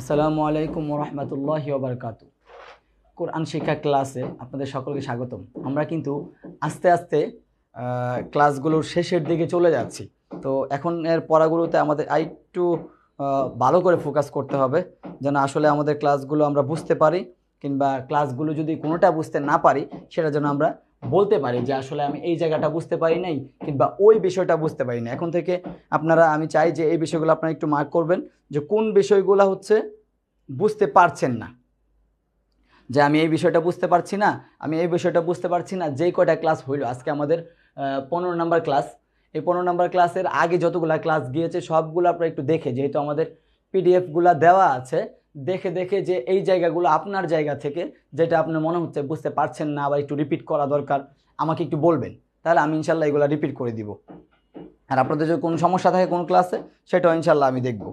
আসসালামু আলাইকুম রহমতুল্লাহ ওবরকাত কোরআন শিক্ষা ক্লাসে আপনাদের সকলকে স্বাগতম আমরা কিন্তু আস্তে আস্তে ক্লাসগুলোর শেষের দিকে চলে যাচ্ছি তো এখন এর পড়াগুলোতে আমাদের আরেকটু ভালো করে ফোকাস করতে হবে যেন আসলে আমাদের ক্লাসগুলো আমরা বুঝতে পারি কিংবা ক্লাসগুলো যদি কোনোটা বুঝতে না পারি সেটা যেন আমরা বলতে পারি যে আসলে আমি এই জায়গাটা বুঝতে পারি নাই কিংবা ওই বিষয়টা বুঝতে পারি না এখন থেকে আপনারা আমি চাই যে এই বিষয়গুলো আপনারা একটু মার্ক করবেন যে কোন বিষয়গুলো হচ্ছে বুঝতে পারছেন না যে আমি এই বিষয়টা বুঝতে পারছি না আমি এই বিষয়টা বুঝতে পারছি না যে কটা ক্লাস হইল আজকে আমাদের পনেরো নাম্বার ক্লাস এই পনেরো নাম্বার ক্লাসের আগে যতগুলো ক্লাস গিয়েছে সবগুলো আপনারা একটু দেখে যেহেতু আমাদের পিডিএফগুলো দেওয়া আছে দেখে দেখে যে এই জায়গাগুলো আপনার জায়গা থেকে যেটা আপনার মনে হচ্ছে বুঝতে পারছেন না বা একটু রিপিট করা দরকার আমাকে একটু বলবেন তাহলে আমি ইনশাল্লাহ এগুলো রিপিট করে দিব আর আপনাদের যদি কোনো সমস্যা থাকে কোন ক্লাসে সেটা ইনশাল্লাহ আমি দেখব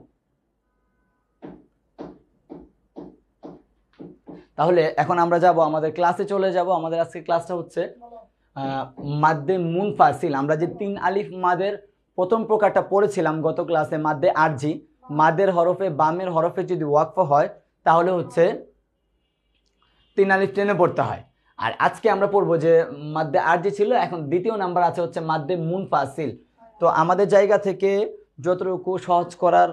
তাহলে এখন আমরা যাব আমাদের ক্লাসে চলে যাব আমাদের আজকে ক্লাসটা হচ্ছে মাদ্দে মুনফাসিল আমরা যে তিন আলিফ মাদের প্রথম প্রকারটা পড়েছিলাম গত ক্লাসে মাদ্দে আরজি মাদের হরফে বামের হরফে যদি ওয়াকফ হয় তাহলে হচ্ছে তিনালিশ টেনে পড়তে হয় আর আজকে আমরা পড়বো যে আর যে ছিল এখন দ্বিতীয় নাম্বার আছে হচ্ছে মাদ্দে মুনফাসিল তো আমাদের জায়গা থেকে যতটুকু সহজ করার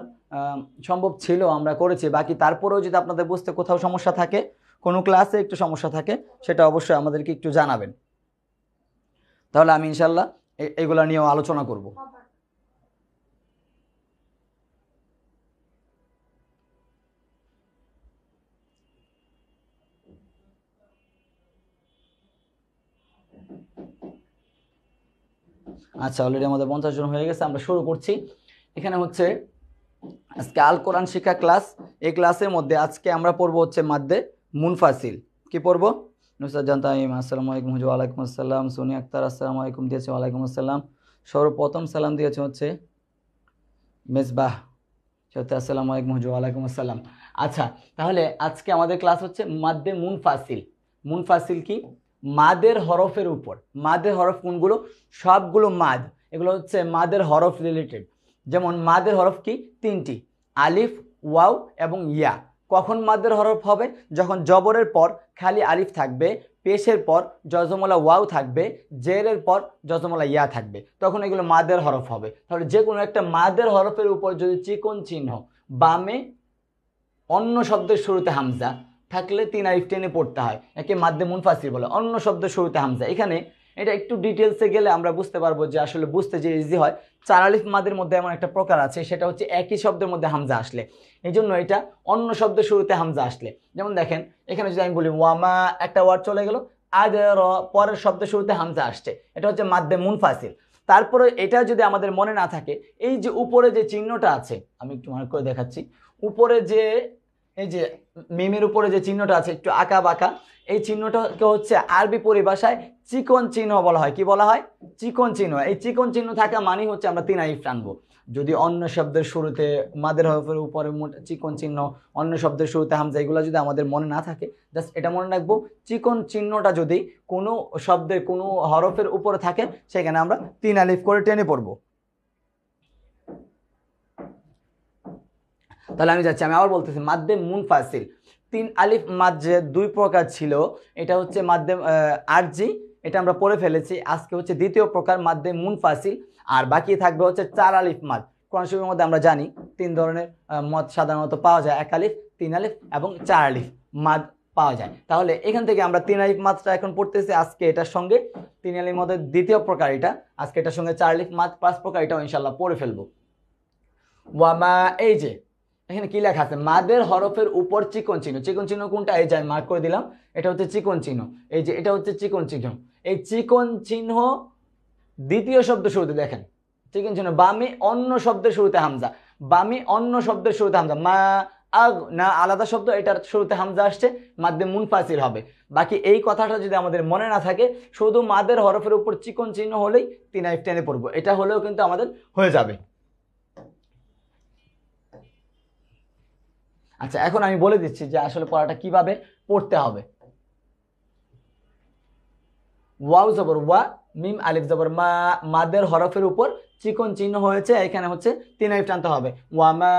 সম্ভব ছিল আমরা করেছি বাকি তারপরেও যদি আপনাদের বুঝতে কোথাও সমস্যা থাকে কোনো ক্লাসে একটু সমস্যা থাকে সেটা অবশ্যই আমাদেরকে একটু জানাবেন তাহলে আমি ইনশাল্লাহ এগুলো নিয়েও আলোচনা করব আচ্ছা অলরেডি আমাদের পঞ্চাশ জন হয়ে গেছে আমরা শুরু করছি এখানে হচ্ছে আজকে আল কোরআন শিক্ষা ক্লাস এই ক্লাসের মধ্যে আজকে আমরা পড়বো হচ্ছে মাদ্দে মুনফাসিল কি পড়বো নুসার জানতাম আসসালামু আলাইকুম হুজু আলাইকুম আসসালাম সোনি আক্তার আসসালামু আলাইকুম দিয়েছে ওয়ালাইকুম আসসালাম সর্বপ্রথম সালাম দিয়েছে হচ্ছে মেজবাহ সত্যি আসসালামু আলাইকুম হুজু আলাইকুম আসসালাম আচ্ছা তাহলে আজকে আমাদের ক্লাস হচ্ছে মাদ্দে মুনফাসিল মুনফাসিল কি মাদের হরফের উপর মাদের হরফ কোনগুলো সবগুলো মাদ এগুলো হচ্ছে মাদের হরফ রিলেটেড যেমন মাদের হরফ কি তিনটি আলিফ ওয়াও এবং ইয়া কখন মাদের হরফ হবে যখন জবরের পর খালি আলিফ থাকবে পেশের পর যজমলা ওয়াও থাকবে জেরের পর যজমলা ইয়া থাকবে তখন এগুলো মাদের হরফ হবে তাহলে যে কোনো একটা মাদের হরফের উপর যদি চিকন চিহ্ন বামে অন্য শব্দের শুরুতে হামজা থাকলে তিন আইফ টেনে পড়তে হয় একে মাধ্যমে মুনফাসির বলে অন্য শব্দ শুরুতে হামজা এখানে এটা একটু ডিটেলসে গেলে আমরা বুঝতে পারবো যে আসলে বুঝতে যে ইজি হয় চার আলিফ মাদের মধ্যে এমন একটা প্রকার আছে সেটা হচ্ছে একই শব্দের মধ্যে হামজা আসলে এই জন্য এটা অন্য শব্দের শুরুতে হামজা আসলে যেমন দেখেন এখানে যদি আমি বলি ওয়ামা একটা ওয়ার্ড চলে গেল আদ র পরের শব্দের শুরুতে হামজা আসছে এটা হচ্ছে মাদ্দে মুনফাসিল তারপরে এটা যদি আমাদের মনে না থাকে এই যে উপরে যে চিহ্নটা আছে আমি একটু মনে করে দেখাচ্ছি উপরে যে এই যে মিমের উপরে যে চিহ্নটা আছে একটু আঁকা বাঁকা এই চিহ্নটাকে হচ্ছে আরবি পরিভাষায় চিকন চিহ্ন বলা হয় কি বলা হয় চিকন চিহ্ন এই চিকন চিহ্ন থাকা মানে হচ্ছে আমরা তিন আইফ টানবো যদি অন্য শব্দের শুরুতে মাদের হরফের উপরে চিকন চিহ্ন অন্য শব্দের শুরুতে হামজা এগুলো যদি আমাদের মনে না থাকে জাস্ট এটা মনে রাখবো চিকন চিহ্নটা যদি কোনো শব্দের কোনো হরফের উপরে থাকে সেখানে আমরা তিন আলিফ করে টেনে পড়বো তাহলে আমি যাচ্ছি আমি আবার বলতেছি মাধ্যে ফাসিল তিন আলিফ মাঝে দুই প্রকার ছিল এটা হচ্ছে মাধ্যে আরজি এটা আমরা পড়ে ফেলেছি আজকে হচ্ছে দ্বিতীয় প্রকার মাধ্যে ফাসিল আর বাকি থাকবে হচ্ছে চার আলিফ মাদ কোরআনশরীফের মধ্যে আমরা জানি তিন ধরনের মত সাধারণত পাওয়া যায় এক আলিফ তিন আলিফ এবং চার আলিফ মাদ পাওয়া যায় তাহলে এখান থেকে আমরা তিন আলিফ মাদটা এখন পড়তেছি আজকে এটার সঙ্গে তিন আলিফ মধ্যে দ্বিতীয় প্রকার এটা আজকে এটার সঙ্গে চার আলিফ মাদ পাঁচ প্রকার এটাও ইনশাল্লাহ পড়ে ফেলবো ওয়ামা এই যে এখানে কী লেখা আছে মাদের হরফের উপর চিকন চিহ্ন চিকন চিহ্ন কোনটা এই যে মার্ক করে দিলাম এটা হচ্ছে চিকন চিহ্ন এই যে এটা হচ্ছে চিকন চিহ্ন এই চিকন চিহ্ন দ্বিতীয় শব্দ শুরুতে দেখেন চিকন চিহ্ন বামে অন্য শব্দের শুরুতে হামজা বামে অন্য শব্দের শুরুতে হামজা মা আগ না আলাদা শব্দ এটার শুরুতে হামজা আসছে মাদ্যে মুনফাসিল হবে বাকি এই কথাটা যদি আমাদের মনে না থাকে শুধু মাদের হরফের উপর চিকন চিহ্ন হলেই তিন আইফ টেনে পড়বো এটা হলেও কিন্তু আমাদের হয়ে যাবে আচ্ছা এখন আমি বলে দিচ্ছি যে আসলে পড়াটা কিভাবে পড়তে হবে ওয়াও জবর ওয়া মিম আলিফ জবর মা মাদের হরফের উপর চিকন চিহ্ন হয়েছে এখানে হচ্ছে তিন আলিফ টানতে হবে ওয়ামা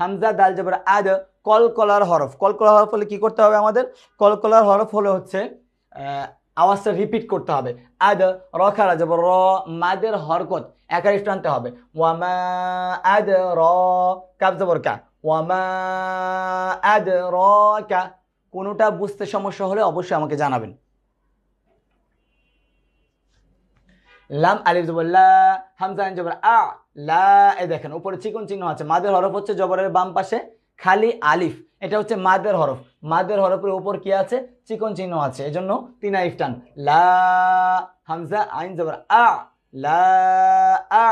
হামজা দাল জবর আদ কলকলার হরফ কলকলার হরফ হলে কী করতে হবে আমাদের কলকলার হরফ হলে হচ্ছে আওয়াজটা রিপিট করতে হবে আদ রখারা যাব র মাদের হরকত একারিফ টানতে হবে ওয়ামা আদ র কাব জবর কা ওয়ামা আদরাকা কোনোটা বুঝতে সমস্যা হলে অবশ্যই আমাকে জানাবেন লাম আলিফ জবল্লা হামজা জবর আ লা এ দেখেন উপরে চিকন চিহ্ন আছে মাদের হরফ হচ্ছে জবরের বাম পাশে খালি আলিফ এটা হচ্ছে মাদের হরফ মাদের হরফের উপর কি আছে চিকন চিহ্ন আছে এজন্য তিন আইফ টান লা হামজা আইন জবর আ লা আ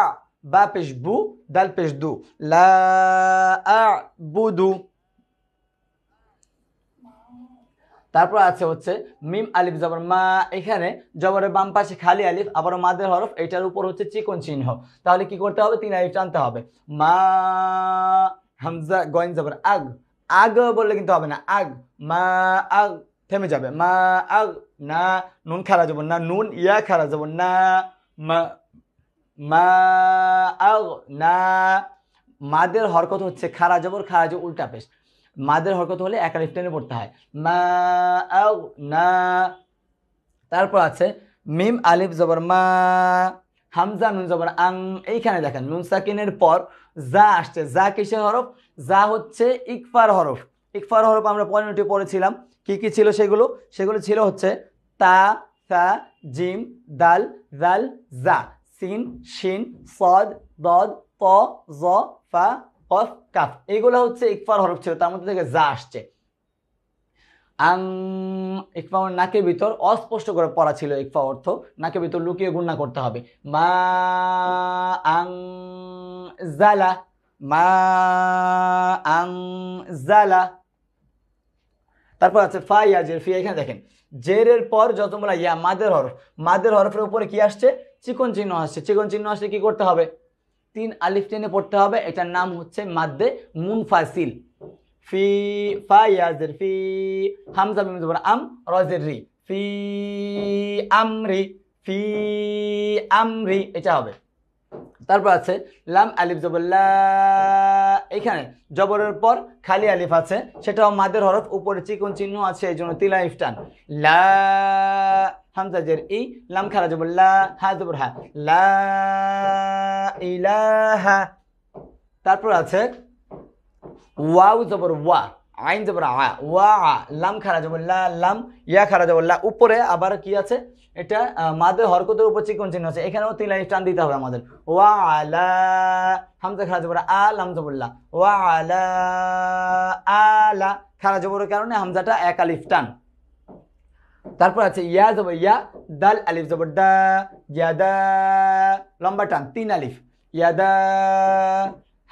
বা পেশ বু দাল পেশ দু লা বুদু তারপর আছে হচ্ছে মিম আলিফ জবর মা এখানে জবরের বাম পাশে খালি আলিফ আবার মাদের হরফ এটার উপর হচ্ছে চিকন চিহ্ন তাহলে কি করতে হবে তিন আলিফ টানতে হবে মা হামজা গয়েন জবর আগ আগ বললে কিন্তু হবে না আগ মা আগ থেমে যাবে মা আগ না নুন খারা যাব না নুন ইয়া খারা যাব না মা মা আও না মাদের হরকত হচ্ছে খারা জবর খারা জবর উল্টা পেশ মাদের হরকত হলে একা আলিফ টেনে পড়তে হয় মা আও না তারপর আছে মিম আলিফ জবর মা হামজা নুন জবর আং এইখানে দেখেন নুন সাকিনের পর যা আসছে যা কিসের হরফ যা হচ্ছে ইকফার হরফ ইকফার হরফ আমরা পনেরোটি পড়েছিলাম কি কি ছিল সেগুলো সেগুলো ছিল হচ্ছে তা সা জিম দাল জাল জা সিন শিন সদ দদ প জ ফা কফ কাফ এইগুলো হচ্ছে ইকফার হরফ ছিল তার মধ্যে থেকে যা আসছে আং ইকফা মানে নাকের ভিতর অস্পষ্ট করে পড়া ছিল ইকফা অর্থ নাকের ভিতর লুকিয়ে গুণনা করতে হবে মা আং জালা মা আং জালা তারপর আছে ফা ইয়া জের ফিয়া এখানে দেখেন জেরের পর যতগুলো ইয়া মাদের হরফ মাদের হরফের উপরে কি আসছে চিকন চিহ্ন আসছে চিকন চিহ্ন আসলে কি করতে হবে তিন আলিফ টেনে পড়তে হবে এটার নাম হচ্ছে মাদ্দে মুনফাসিল ফি ফা ফি হামজা মিম আম রজের রি ফি আমরি ফি আমরি এটা হবে তারপর আছে লাম আলিফ জবল্লা এখানে জবরের পর খালি আলিফ আছে সেটাও মাদের হরফ উপরে চিকন চিহ্ন আছে এই জন্য তিলা ইফটান লা হামজা ই লাম খালা জবল্লা হা জবর হা লা তারপর আছে ওয়াউ জবর ওয়া আইন জবর আ ওয়া লাম খারা জবল্লা লাম ইয়া খারা জবল্লা উপরে আবার কি আছে এটা মাদের হরকতের উপর চিকন চিহ্ন আছে এখানেও তিন লাইন টান দিতে হবে আমাদের ওয়া আলা হামজা খারাজ বড় আল হামজা বললা ওয়া আলা আলা খারাজ বড় কারণে হামজাটা এক আলিফ টান তারপর আছে ইয়া জব ইয়া দাল আলিফ জবর দা ইয়াদা লম্বা টান তিন আলিফ ইয়াদা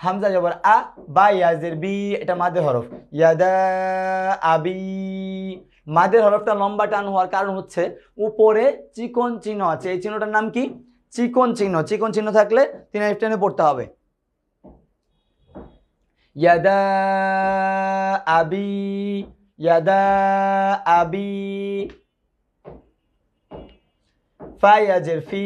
হামজা জবর আ বা ইয়াজের বি এটা মাদে হরফ ইয়াদা আবি মাদের হরফটা লম্বা টান হওয়ার কারণ হচ্ছে উপরে চিকন চিহ্ন আছে এই চিহ্নটার নাম কি চিকন চিহ্ন চিকন চিহ্ন থাকলে তিনি আলিফ টেনে পড়তে হবে ইয়াদা আবি ইয়াদা আবি ফাইয়াজের ফি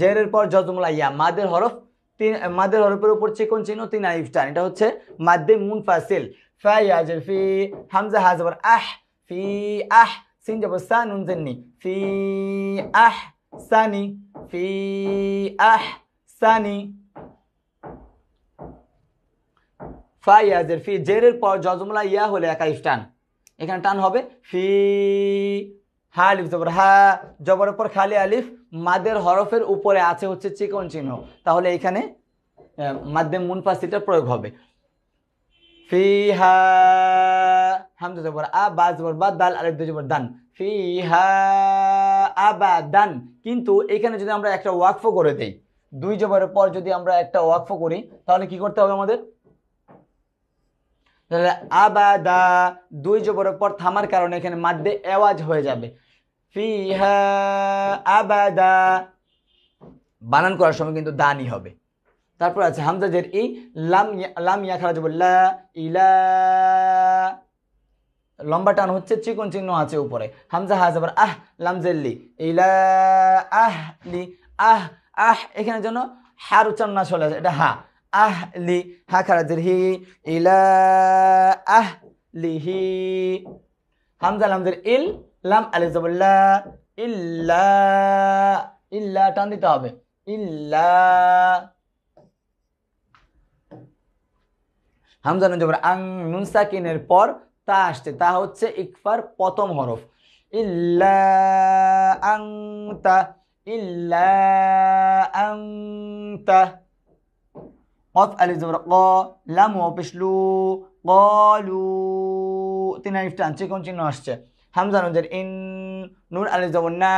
জেরের পর জজমুলা ইয়া মাদের হরফ তিন মাদের হরফের উপর চিকন চিহ্ন তিন আলিফ টান এটা হচ্ছে মাদ্দে মুন ফাসিল ফাইয়াজের ফি হামজা হাজবর আহ ফি আহ সিন যাব সা নুন জেননি ফি আহ সানি ফি আহ সানি ফা ইয়াজের ফি জেরের পর জজমলা ইয়া হলে একাইফ টান এখানে টান হবে ফি হা আলিফ জবর হা জবরের পর খালি আলিফ মাদের হরফের উপরে আছে হচ্ছে চিকন চিহ্ন তাহলে এখানে মাধ্যম মুনফাসিটার প্রয়োগ হবে ফিহা হামজা জবর আ বা জবর দাল আলিফ দুই জবর দান দান কিন্তু এখানে যদি আমরা একটা ওয়াকফ করে দেই দুই জবরের পর যদি আমরা একটা ওয়াকফ করি তাহলে কি করতে হবে আমাদের তাহলে আবাদা দুই জবরের পর থামার কারণে এখানে মাদ্দে এওয়াজ হয়ে যাবে ফিহা আবাদা বানান করার সময় কিন্তু দানই হবে তারপর আছে হামজাজের ই লাম লাম ইয়া খারাজ লা ইলা লম্বা টান হচ্ছে চিকন চিহ্ন আছে উপরে হামজা হা আবার আহ লামজেল্লি ইলা আহ লি আহ আহ এখানে যেন হার উচ্চারণ না চলে আসে এটা হা আহ লি হা খারাজের হি ইলা আহ লিহি হামজা লামজের ইল লাম আলি জবল্লা ইল্লা ইল্লা টান দিতে হবে ইল্লা হামজা নুন জবর আং নুন সাকিনের পর তা আসছে তা হচ্ছে ইকফার প্রথম হরফ ইল্লা আং তা আং তা তিন চিহ্ন আসছে ইন নুন না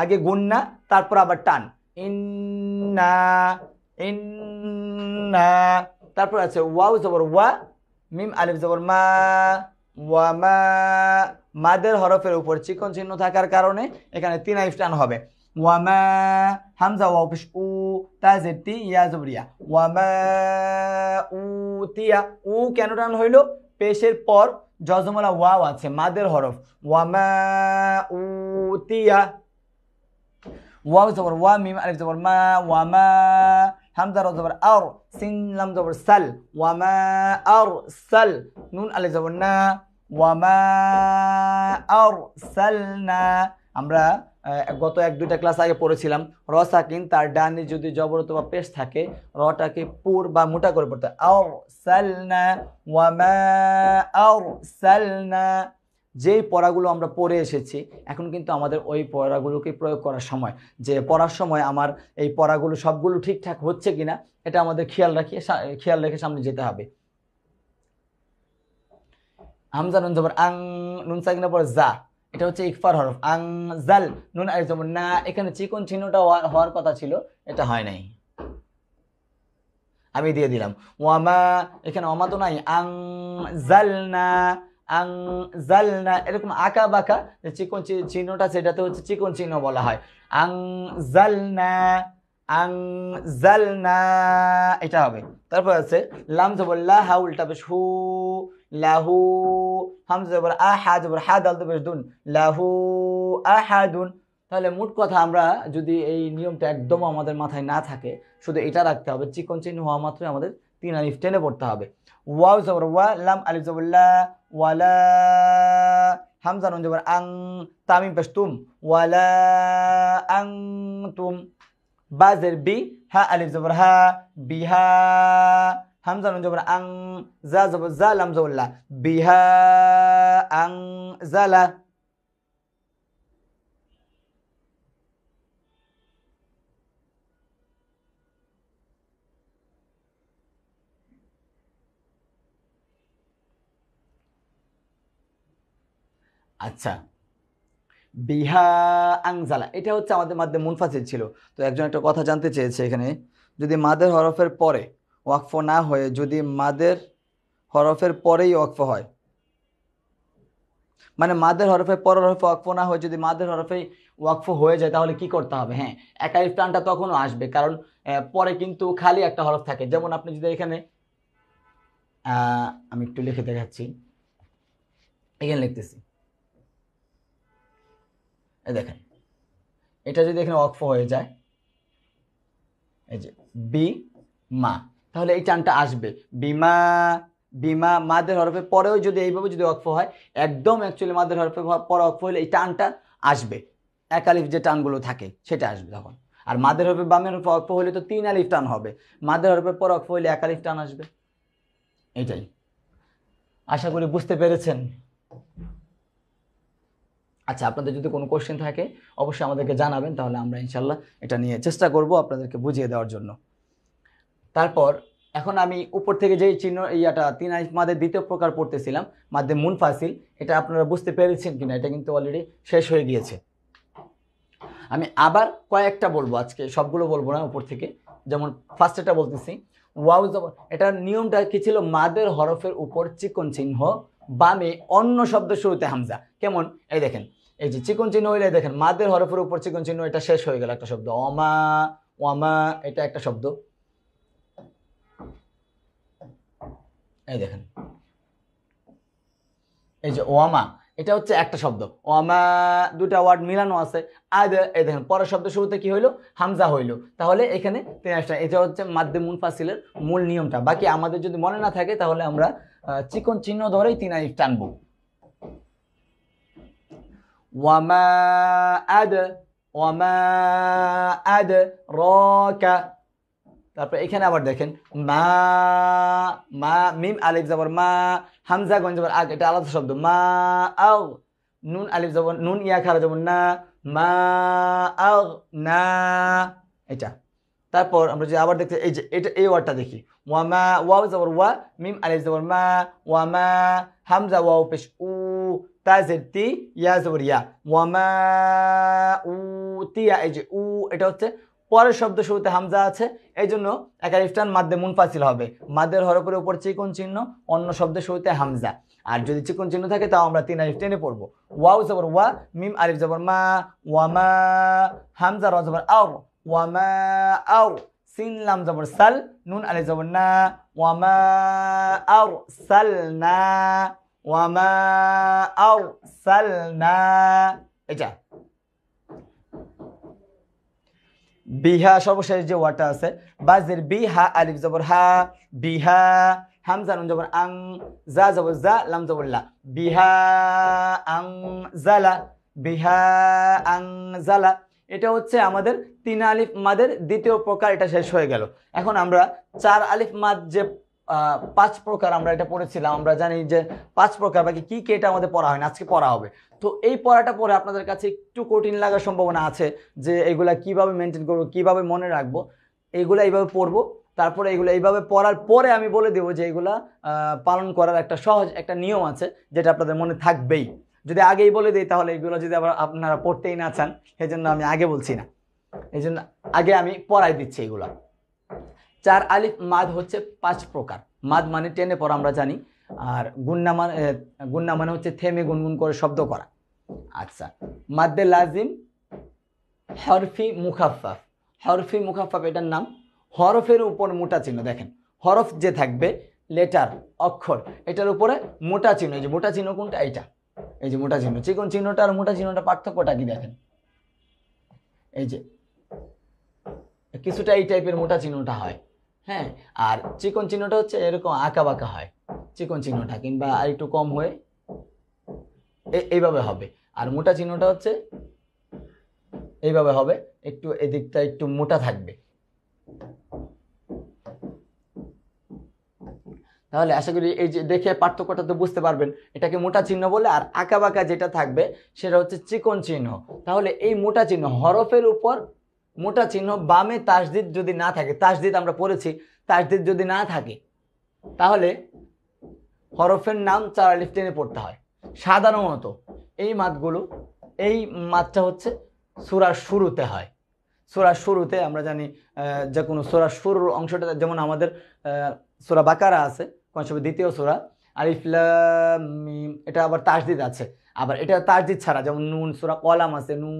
আগে গুন না তারপর আবার টান ইন্না ইন্না তারপর আছে ওয়াও জবর ওয়া মিম আলিফ জবর মা ওয়া মা মাদের হরফের উপর চিকন চিহ্ন থাকার কারণে এখানে তিন আইফ টান হবে ওয়ামা হামজা ওয়া ওয়াপিস উ তাজের তি ইয়া জবরিয়া ওয়ামা উ তিয়া উ কেন টান হইল পেশের পর জজমলা ওয়াও আছে মাদের হরফ ওয়ামা উ তিয়া ওয়াও জবর ওয়া মিম আলিফ জবর মা ওয়ামা হামজা রজবর আর সিন লাম জবর সাল ওয়ামা আর সাল নুন আলে জবর না ওয়ামা আর সাল না আমরা গত এক দুইটা ক্লাস আগে পড়েছিলাম র সাকিন তার ডানে যদি জবরত বা পেশ থাকে রটাকে পুর বা মোটা করে পড়তে আর না ওয়ামা আর না যেই পড়াগুলো আমরা পড়ে এসেছি এখন কিন্তু আমাদের ওই পড়াগুলোকে প্রয়োগ করার সময় যে পড়ার সময় আমার এই পড়াগুলো সবগুলো ঠিকঠাক হচ্ছে কিনা এটা আমাদের খেয়াল রাখিয়ে খেয়াল রেখে সামনে যেতে হবে হামজা নুন যেমন আং নুন সাকিনের পর জা এটা হচ্ছে ইকফার হরফ আং জাল নুন আর যেমন না এখানে চিকন চিহ্নটা হওয়ার কথা ছিল এটা হয় নাই আমি দিয়ে দিলাম ওয়ামা এখানে অমা তো নাই আং জাল না আং এরকম আঁকা বাঁকা যে চিকন চিহ্নটা সেটাতে হচ্ছে চিকন চিহ্ন বলা হয় আং আংজালনা আং এটা হবে তারপর আছে লাম জবর লাহা উল্টা বেশ হু লাহু হাম জবর আহা জবর হা দাল বেশ দুন লাহু আ দুন তাহলে মোট কথা আমরা যদি এই নিয়মটা একদম আমাদের মাথায় না থাকে শুধু এটা রাখতে হবে চিকন চিহ্ন হওয়া মাত্রই আমাদের তিন আলিফ টেনে পড়তে হবে ওয়াও জবর ওয়া লাম আলিফ জবর লা ওয়ালা হামজা নুন জবর আং তামিম পেশ তুম ওয়ালা আং তুম বাজের বি হা আলিফ জবর হা বিহা হামজা নুন জবর আং জা জবর জা লাম জবল্লা বিহা আং জালা আচ্ছা বিহা আংজালা এটা হচ্ছে আমাদের মাধ্যমে মুনফাসিল ছিল তো একজন একটা কথা জানতে চেয়েছে এখানে যদি মাদের হরফের পরে ওয়াকফ না হয়ে যদি মাদের হরফের পরেই ওয়াকফ হয় মানে মাদের হরফে পর হরফে ওয়াকফ না হয়ে যদি মাদের হরফে ওয়াকফ হয়ে যায় তাহলে কি করতে হবে হ্যাঁ একাই প্রাণটা তখনও আসবে কারণ পরে কিন্তু খালি একটা হরফ থাকে যেমন আপনি যদি এখানে আমি একটু লিখে দেখাচ্ছি এখানে লিখতেছি এ দেখেন এটা যদি এখানে অক্ফ হয়ে যায় এই যে বি মা তাহলে এই টানটা আসবে বিমা বিমা মাদের হরফে পরেও যদি এইভাবে যদি অক্ফ হয় একদম অ্যাকচুয়ালি মাদের হরফে পরে অক্ফ হলে এই টানটা আসবে এক আলিফ যে টানগুলো থাকে সেটা আসবে তখন আর মাদের হরফে বামের হরফে অক্ফ হলে তো তিন আলিফ টান হবে মাদের হরফে পর অক্ফ হলে এক আলিফ টান আসবে এটাই আশা করি বুঝতে পেরেছেন আচ্ছা আপনাদের যদি কোনো কোশ্চেন থাকে অবশ্যই আমাদেরকে জানাবেন তাহলে আমরা ইনশাল্লাহ এটা নিয়ে চেষ্টা করব আপনাদেরকে বুঝিয়ে দেওয়ার জন্য তারপর এখন আমি উপর থেকে যে চিহ্ন ইয়াটা তিন মাদের দ্বিতীয় প্রকার পড়তেছিলাম মুন ফাসিল এটা আপনারা বুঝতে পেরেছেন কিনা এটা কিন্তু অলরেডি শেষ হয়ে গিয়েছে আমি আবার কয়েকটা বলবো আজকে সবগুলো বলবো না উপর থেকে যেমন ফার্স্ট এটা বলতেছি ওয়াউ জবর এটার নিয়মটা কি ছিল মাদের হরফের উপর চিকন চিহ্ন বামে অন্য শব্দ শুরুতে হামজা কেমন এই দেখেন এই যে চিকন চিহ্ন হইলে দেখেন মাদের হরফের উপর চিকন চিহ্ন এটা শেষ হয়ে গেল একটা শব্দ অমা ওয়ামা এটা একটা শব্দ এই দেখেন এই যে ওয়ামা এটা হচ্ছে একটা শব্দ ওয়ামা দুটা ওয়ার্ড মিলানো আছে আর এই দেখেন পরের শব্দ শুরুতে কি হইলো হামজা হইলো তাহলে এখানে তিনাশটা এটা হচ্ছে মাদ্দে মুনফাসিলের মূল নিয়মটা বাকি আমাদের যদি মনে না থাকে তাহলে আমরা চিকন চিহ্ন ধরেই তিনাইফ টানবো ওয়ামা আদ ওয়ামা আদ রকা তারপর এখানে আবার দেখেন মা মা মিম আলিফ জবর মা হামজা গঞ্জ আগ এটা আলাদা শব্দ মা আও নুন আলিফ জবর নুন ইয়া খারা জবর না মা আও না এটা তারপর আমরা যদি আবার দেখতে এই যে এটা এই ওয়ার্ডটা দেখি ওয়ামা ওয়াও জবর ওয়া মিম আলিফ জবর মা ওয়ামা হামজা ওয়াও পেশ উ তা তি ইয়া ওয়ামা উ তিয়া এই যে উ এটা হচ্ছে পরের শব্দ শুরুতে হামজা আছে এই জন্য একা ইফটান মাদ্দে মুনফাসিল হবে মাদের করে উপর চিকন চিহ্ন অন্য শব্দের শুরুতে হামজা আর যদি চিকন চিহ্ন থাকে তাও আমরা তিন আলিফ টেনে পড়বো ওয়াউ জবর ওয়া মিম আলিফ জবর মা ওয়ামা হামজা র আও ওয়ামা আও সিন লাম জবর সাল নুন আলি জবর না ওয়ামা আও সাল না ওয়ামা এটা বিহা সর্বশেষ যে ওয়ার্ডটা আছে বাজের বিহা আলিফ জবর হা বিহা হামজা জবর আং জা জবর জা লাম জবর লা বিহা আং জালা বিহা আং জালা এটা হচ্ছে আমাদের তিন আলিফ মাদের দ্বিতীয় প্রকার এটা শেষ হয়ে গেল এখন আমরা চার আলিফ মাদ যে পাঁচ প্রকার আমরা এটা পড়েছিলাম আমরা জানি যে পাঁচ প্রকার বাকি কী কী এটা আমাদের পড়া হয় না আজকে পড়া হবে তো এই পড়াটা পরে আপনাদের কাছে একটু কঠিন লাগার সম্ভাবনা আছে যে এগুলা কিভাবে মেনটেন করবো কিভাবে মনে রাখবো এগুলো এইভাবে পড়বো তারপরে এগুলো এইভাবে পড়ার পরে আমি বলে দেবো যে এগুলা পালন করার একটা সহজ একটা নিয়ম আছে যেটা আপনাদের মনে থাকবেই যদি আগেই বলে দিই তাহলে এগুলো যদি আবার আপনারা পড়তেই না চান জন্য আমি আগে বলছি না এই জন্য আগে আমি পড়াই দিচ্ছি এগুলা চার আলিফ মাদ হচ্ছে পাঁচ প্রকার মাদ মানে টেনে পড়া আমরা জানি আর গুন্না মানে গুন্না মানে হচ্ছে থেমে গুনগুন করে শব্দ করা আচ্ছা মাদ্দে লাজিম হরফি মুখাফাফ হরফি মুখাফাফ এটার নাম হরফের উপর মোটা চিহ্ন দেখেন হরফ যে থাকবে লেটার অক্ষর এটার উপরে মোটা চিহ্ন এই যে মোটা চিহ্ন কোনটা এইটা এই যে মোটা চিহ্ন চিকন চিহ্নটা আর মোটা চিহ্নটা পার্থক্যটা কি দেখেন এই যে কিছুটা এই টাইপের মোটা চিহ্নটা হয় হ্যাঁ আর চিকন চিহ্নটা হচ্ছে এরকম আঁকা বাঁকা হয় চিকন চিহ্নটা কিংবা আর একটু কম হয়ে এইভাবে হবে আর মোটা চিহ্নটা হচ্ছে এইভাবে হবে একটু এদিকটা একটু মোটা থাকবে তাহলে আশা করি এই যে দেখে পার্থক্যটা তো বুঝতে পারবেন এটাকে মোটা চিহ্ন বলে আর আঁকা বাঁকা যেটা থাকবে সেটা হচ্ছে চিকন চিহ্ন তাহলে এই মোটা চিহ্ন হরফের উপর মোটা চিহ্ন বামে তাসদিদ যদি না থাকে তাসদিদ আমরা পড়েছি তাসদিদ যদি না থাকে তাহলে হরফের নাম চারা লিফ টেনে পড়তে হয় সাধারণত এই মাতগুলো এই মাতটা হচ্ছে সুরার শুরুতে হয় সোরা শুরুতে আমরা জানি যে কোনো সোরা শুরুর অংশটা যেমন আমাদের সোরা বাকারা আছে কনসবে দ্বিতীয় সোরা আলিফলাম এটা আবার তাসদিদ আছে আবার এটা তাসদিদ ছাড়া যেমন নুন সোরা কলাম আছে নুন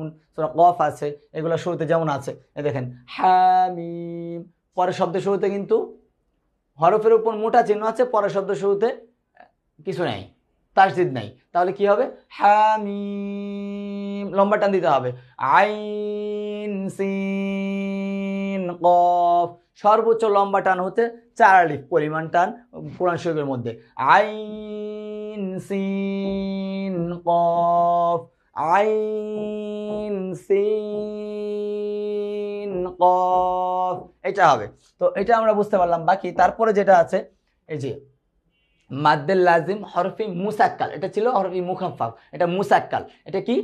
নুন সোরা কফ আছে এগুলো শুরুতে যেমন আছে এ দেখেন হ্যামিম পরের শব্দ শুরুতে কিন্তু হরফের উপর মোটা চিহ্ন আছে পরের শব্দ শুরুতে কিছু নেই তাসদিদ নাই তাহলে কি হবে হামিম লম্বা টান দিতে হবে আইন সিন কফ সর্বোচ্চ লম্বা টান হচ্ছে চার আলিফ পরিমাণ টান কোরআন শরীফের মধ্যে আইন সিন কফ আইন সিন কফ এটা হবে তো এটা আমরা বুঝতে পারলাম বাকি তারপরে যেটা আছে এই যে মাদ্দেল লাজিম হরফি মুসাক্কাল এটা ছিল হরফি মুখাফাক এটা মুসাক্কাল এটা কি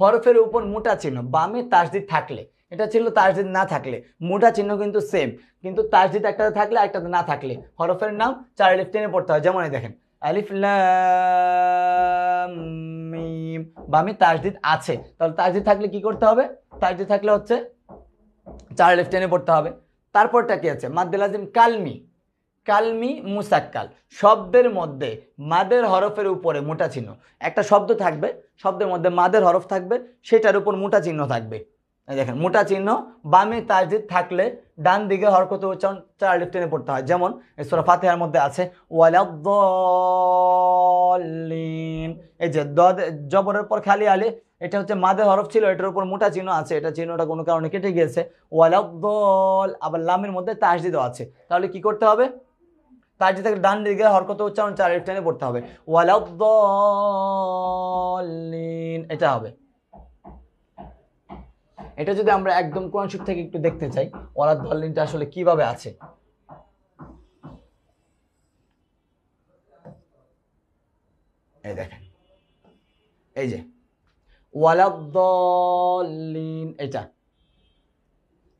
হরফের উপর মোটা চিহ্ন বামে তাসদিদ থাকলে এটা ছিল তাসদিদ না থাকলে মোটা চিহ্ন কিন্তু সেম কিন্তু তাসদিদ একটাতে থাকলে একটাতে না থাকলে হরফের নাম চার আলিফ টেনে পড়তে হয় যেমন দেখেন আলিফ লাম বা বামে তাজদিদ আছে তাহলে তাজদিদ থাকলে কি করতে হবে তাজদিদ থাকলে হচ্ছে চার লেফট টেনে পড়তে হবে তারপরটা কি আছে মাদ্দেল আজিম কালমি কালমি মুসাক্কাল শব্দের মধ্যে মাদের হরফের উপরে মোটা চিহ্ন একটা শব্দ থাকবে শব্দের মধ্যে মাদের হরফ থাকবে সেটার উপর মোটা চিহ্ন থাকবে দেখেন মোটা চিহ্ন বামে তাজিদ থাকলে ডান দিকে হরকত উচ্চারণ চার লিফ টেনে পড়তে হয় যেমন সোরা ফাতেহার মধ্যে আছে ওয়ালিন এই যে দদ জবরের পর খালি আলি এটা হচ্ছে মাদে হরফ ছিল এটার উপর মোটা চিহ্ন আছে এটা চিহ্নটা কোনো কারণে কেটে গিয়েছে দল আবার লামের মধ্যে তাসদিদও আছে তাহলে কি করতে হবে তাজদি থেকে ডান দিকে হরকত উচ্চারণ চার লিফ টেনে পড়তে হবে দিন এটা হবে এটা যদি আমরা একদম কোরআন শরীফ থেকে একটু দেখতে চাই ওয়ালাদ দলিনটা আসলে কিভাবে আছে এই দেখেন এই যে ওয়ালাদ্দলিন এটা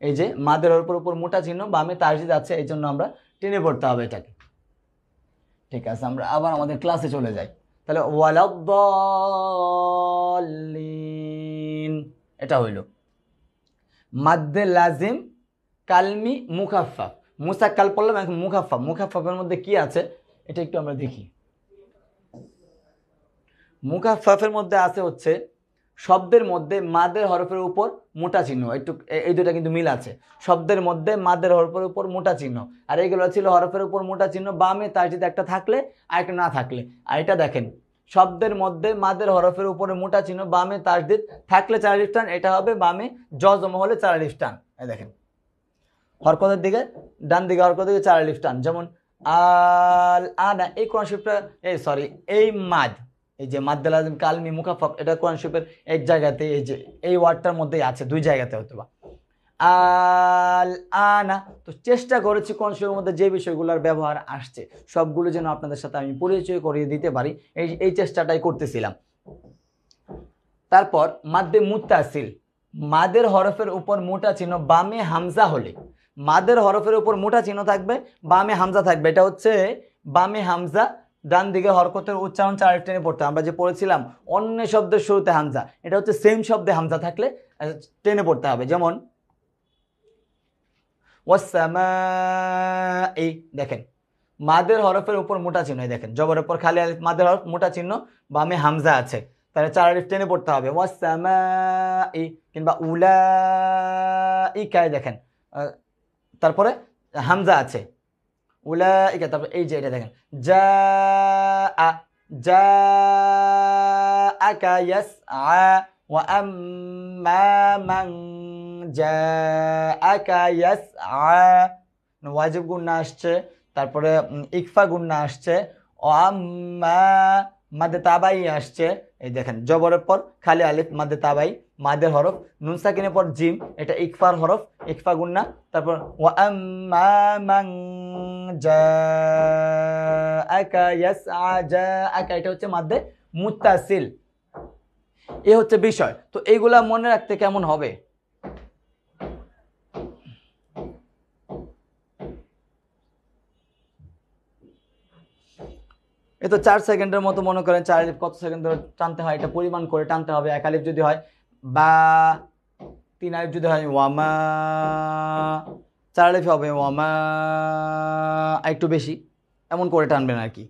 এই যে মাদের ওপর উপর মোটা চিহ্ন বামে তাজিদ আছে এই জন্য আমরা টেনে পড়তে হবে এটাকে ঠিক আছে আমরা আবার আমাদের ক্লাসে চলে যাই তাহলে ওয়ালাদ্দলিন এটা হইলো মাদ্দে লাজিম কালমি মুখাফাফ মুসাক্কাল পড়লাম এখন মুখাফা মুখাফাফের মধ্যে কি আছে এটা একটু আমরা দেখি মুখাফাফের মধ্যে আছে হচ্ছে শব্দের মধ্যে মাদের হরফের উপর মোটা চিহ্ন একটু এই দুটা কিন্তু মিল আছে শব্দের মধ্যে মাদের হরফের উপর মোটা চিহ্ন আর এইগুলো ছিল হরফের উপর মোটা চিহ্ন বামে তার যদি একটা থাকলে আর একটা না থাকলে আর এটা দেখেন শব্দের মধ্যে মাদের হরফের উপরে মোটা চিহ্ন বামে তাসদিদ থাকলে চারালিশ টান এটা হবে বামে জজম হলে চারালিফ টান দেখেন হরকতের দিকে ডান দিকে হরকতের দিকে চারালিফ টান যেমন আল আনা এই কোরআন এই সরি এই মাদ এই যে মাদ্দাল আজম কালমি মুখাফক এটা কোরআন এক জায়গাতে এই যে এই ওয়ার্ডটার মধ্যেই আছে দুই জায়গাতে হয়তো বা আল আনা তো চেষ্টা করেছি কনসেপ্টের মধ্যে যে বিষয়গুলোর ব্যবহার আসছে সবগুলো যেন আপনাদের সাথে আমি পরিচয় করিয়ে দিতে পারি এই এই চেষ্টাটাই করতেছিলাম তারপর মাদ্দে মুতাসিল মাদের হরফের উপর মোটা চিহ্ন বামে হামজা হলে মাদের হরফের উপর মোটা চিহ্ন থাকবে বামে হামজা থাকবে এটা হচ্ছে বামে হামজা ডান দিকে হরকতের উচ্চারণ চার টেনে পড়তে আমরা যে পড়েছিলাম অন্য শব্দের শুরুতে হামজা এটা হচ্ছে সেম শব্দে হামজা থাকলে টেনে পড়তে হবে যেমন ওয়াসামাই দেখেন মাদের হরফের উপর মোটা চিহ্ন দেখেন জবর উপর খালি আলিফ মাদের হরফ মোটা চিহ্ন বামে হামজা আছে তাহলে চার আলিফ টেনে পড়তে হবে ওয়াসামাই কিংবা উলা ইকায় দেখেন তারপরে হামজা আছে উলা তারপর তারপরে এই যে এটা দেখেন যা আ যা আকা ইয়াস আ ওয়া আম্মা মান জাআকা ইয়াসআ ওয়াজিব গুন্না আসছে তারপরে ইকফা গুন্না আসছে মাদে তাবাই আসছে এই দেখেন জবরের পর খালি আলিফ মাদে তাবাই মাদের হরফ নুনসা কিনে পর জিম এটা ইকফার হরফ ইকফা গুন্না তারপর এটা হচ্ছে মাদে মুতাসিল এ হচ্ছে বিষয় তো এইগুলা মনে রাখতে কেমন হবে এ তো চার সেকেন্ডের মতো মনে করেন চার আলিফ কত সেকেন্ড ধরে টানতে হয় এটা পরিমাণ করে টানতে হবে এক আলিফ যদি হয় বা তিন আলিফ যদি হয় ওয়ামা চার আলিফ হবে ওয়ামা একটু বেশি এমন করে টানবেন আর কি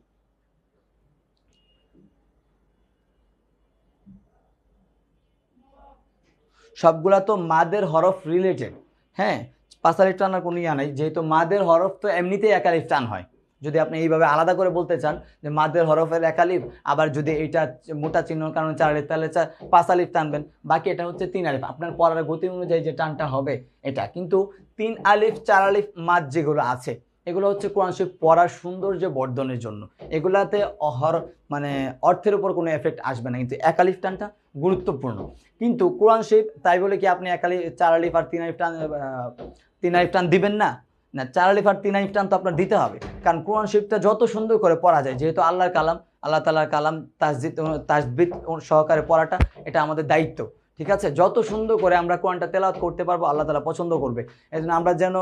সবগুলা তো মাদের হরফ রিলেটেড হ্যাঁ পাঁচ আলিফ টানার কোনো ইয়া নাই যেহেতু মাদের হরফ তো এমনিতেই এক আলিফ টান হয় যদি আপনি এইভাবে আলাদা করে বলতে চান যে মাদের হরফের এক আবার যদি এইটা মোটা চিহ্ন কারণে চার আলিপ তাহলে পাঁচ আলিফ টানবেন বাকি এটা হচ্ছে তিন আলিফ আপনার পড়ার গতি অনুযায়ী যে টানটা হবে এটা কিন্তু তিন আলিফ চার আলিফ মাদ যেগুলো আছে এগুলো হচ্ছে কোরআন পড়ার সৌন্দর্য বর্ধনের জন্য এগুলাতে অহর মানে অর্থের উপর কোনো এফেক্ট আসবে না কিন্তু একালিফ টানটা গুরুত্বপূর্ণ কিন্তু কোরআন তাই বলে কি আপনি একালি চার আলিফ আর তিন আলিফ টান তিন আলিফ টান দিবেন না না চার ফার তিন আলিফ তো আপনার দিতে হবে কারণ কোরআন শরীফটা যত সুন্দর করে পড়া যায় যেহেতু আল্লাহর কালাম আল্লাহ তালার কালাম তাজদিদ তাজবিদ সহকারে পড়াটা এটা আমাদের দায়িত্ব ঠিক আছে যত সুন্দর করে আমরা কোরআনটা তেলাওয়াত করতে পারবো আল্লাহ তালা পছন্দ করবে এই জন্য আমরা যেন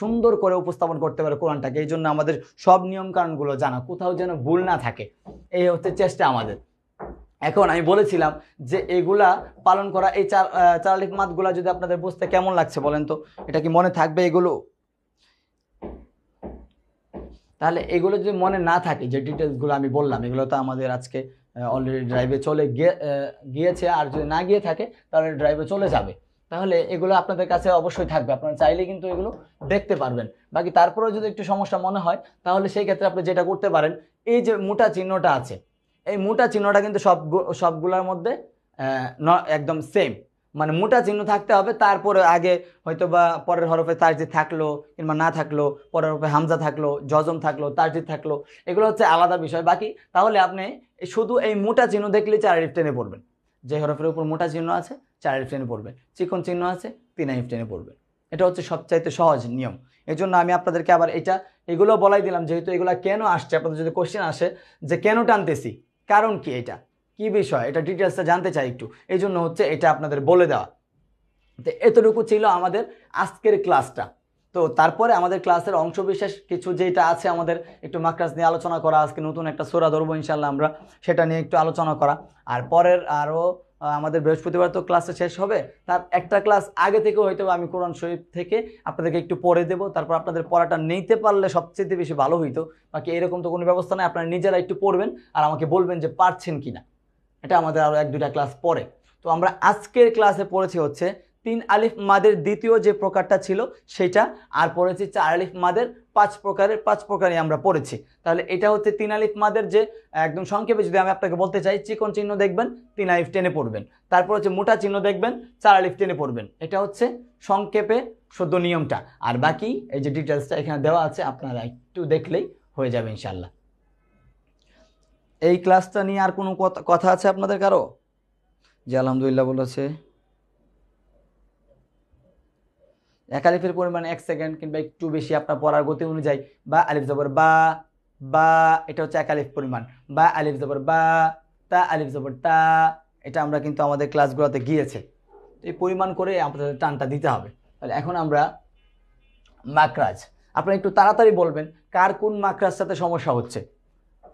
সুন্দর করে উপস্থাপন করতে পারি কোরআনটাকে এই জন্য আমাদের সব নিয়মকানুনগুলো জানা কোথাও যেন ভুল না থাকে এই হচ্ছে চেষ্টা আমাদের এখন আমি বলেছিলাম যে এগুলা পালন করা এই চার চারালিক মাতগুলা যদি আপনাদের বুঝতে কেমন লাগছে বলেন তো এটা কি মনে থাকবে এগুলো তাহলে এগুলো যদি মনে না থাকে যে ডিটেলসগুলো আমি বললাম এগুলো তো আমাদের আজকে অলরেডি ড্রাইভে চলে গিয়ে গিয়েছে আর যদি না গিয়ে থাকে তাহলে ড্রাইভে চলে যাবে তাহলে এগুলো আপনাদের কাছে অবশ্যই থাকবে আপনারা চাইলে কিন্তু এগুলো দেখতে পারবেন বাকি তারপরেও যদি একটু সমস্যা মনে হয় তাহলে সেই ক্ষেত্রে আপনি যেটা করতে পারেন এই যে মোটা চিহ্নটা আছে এই মোটা চিহ্নটা কিন্তু সব সবগুলোর মধ্যে একদম সেম মানে মোটা চিহ্ন থাকতে হবে তারপরে আগে হয়তো বা পরের হরফে তারজিদ থাকলো কিংবা না থাকলো পরের হরফে হামজা থাকলো জজম থাকলো তারজিদ থাকলো এগুলো হচ্ছে আলাদা বিষয় বাকি তাহলে আপনি শুধু এই মোটা চিহ্ন দেখলে চার আলিফ টেনে পড়বেন যে হরফের উপর মোটা চিহ্ন আছে চার আলিফ টেনে পড়বেন চিকন চিহ্ন আছে তিন আলিফ টেনে পড়বেন এটা হচ্ছে সবচাইতে সহজ নিয়ম এই জন্য আমি আপনাদেরকে আবার এটা এগুলো বলাই দিলাম যেহেতু এগুলো কেন আসছে আপনাদের যদি কোশ্চেন আসে যে কেন টানতেছি কারণ কি এটা কি বিষয় এটা ডিটেলসটা জানতে চাই একটু এই জন্য হচ্ছে এটা আপনাদের বলে দেওয়া তো এতটুকু ছিল আমাদের আজকের ক্লাসটা তো তারপরে আমাদের ক্লাসের অংশবিশেষ কিছু যেটা আছে আমাদের একটু মাকরাজ নিয়ে আলোচনা করা আজকে নতুন একটা সোরা ধরবো ইনশাল্লাহ আমরা সেটা নিয়ে একটু আলোচনা করা আর পরের আরও আমাদের বৃহস্পতিবার তো ক্লাসটা শেষ হবে তার একটা ক্লাস আগে থেকে হয়তো আমি কোরআন শরীফ থেকে আপনাদেরকে একটু পড়ে দেব তারপর আপনাদের পড়াটা নিতে পারলে সবচেয়ে বেশি ভালো হইতো বাকি এরকম তো কোনো ব্যবস্থা নেই আপনারা নিজেরা একটু পড়বেন আর আমাকে বলবেন যে পারছেন কি না এটা আমাদের আরও এক দুটা ক্লাস পরে তো আমরা আজকের ক্লাসে পড়েছি হচ্ছে তিন আলিফ মাদের দ্বিতীয় যে প্রকারটা ছিল সেটা আর পড়েছি চার আলিফ মাদের পাঁচ প্রকারের পাঁচ প্রকারই আমরা পড়েছি তাহলে এটা হচ্ছে তিন আলিফ মাদের যে একদম সংক্ষেপে যদি আমি আপনাকে বলতে চাই চিকন চিহ্ন দেখবেন তিন আলিফ টেনে পড়বেন তারপর হচ্ছে মোটা চিহ্ন দেখবেন চার আলিফ টেনে পড়বেন এটা হচ্ছে সংক্ষেপে সদ্য নিয়মটা আর বাকি এই যে ডিটেলসটা এখানে দেওয়া আছে আপনারা একটু দেখলেই হয়ে যাবে ইনশাল্লাহ এই ক্লাসটা নিয়ে আর কোনো কথা আছে আপনাদের কারো যে আলহামদুলিল্লাহ বলেছে একালিফের পরিমাণ এক সেকেন্ড কিংবা একটু বেশি আপনার পড়ার গতি অনুযায়ী বা আলিফ জবর বা বা এটা হচ্ছে একালিফ পরিমাণ বা আলিফ জবর বা তা আলিফ জবর তা এটা আমরা কিন্তু আমাদের ক্লাসগুলোতে গিয়েছে এই পরিমাণ করে আপনাদের টানটা দিতে হবে তাহলে এখন আমরা মাকরাজ আপনারা একটু তাড়াতাড়ি বলবেন কার কোন মাকরাজ সাথে সমস্যা হচ্ছে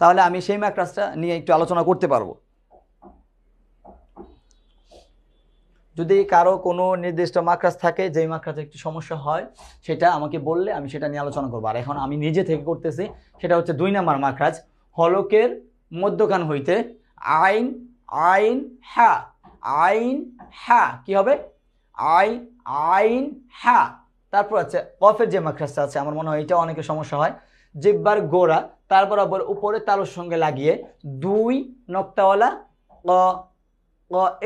তাহলে আমি সেই ম্যাক্রাসটা নিয়ে একটু আলোচনা করতে পারবো যদি কারো কোনো নির্দিষ্ট মাক্রাস থাকে যেই মাক্রাসে একটু সমস্যা হয় সেটা আমাকে বললে আমি সেটা নিয়ে আলোচনা করবো আর এখন আমি নিজে থেকে করতেছি সেটা হচ্ছে দুই নাম্বার মাকড়াজ হলকের মধ্যখান হইতে আইন আইন হ্যাঁ আইন হ্যাঁ কি হবে আই আইন হ্যাঁ তারপর আছে কফের যে মাক্রাসটা আছে আমার মনে হয় এটা অনেকের সমস্যা হয় জিব্বার গোড়া তার বরাবর উপরে তালুর সঙ্গে লাগিয়ে দুই নক্তাওয়ালা ক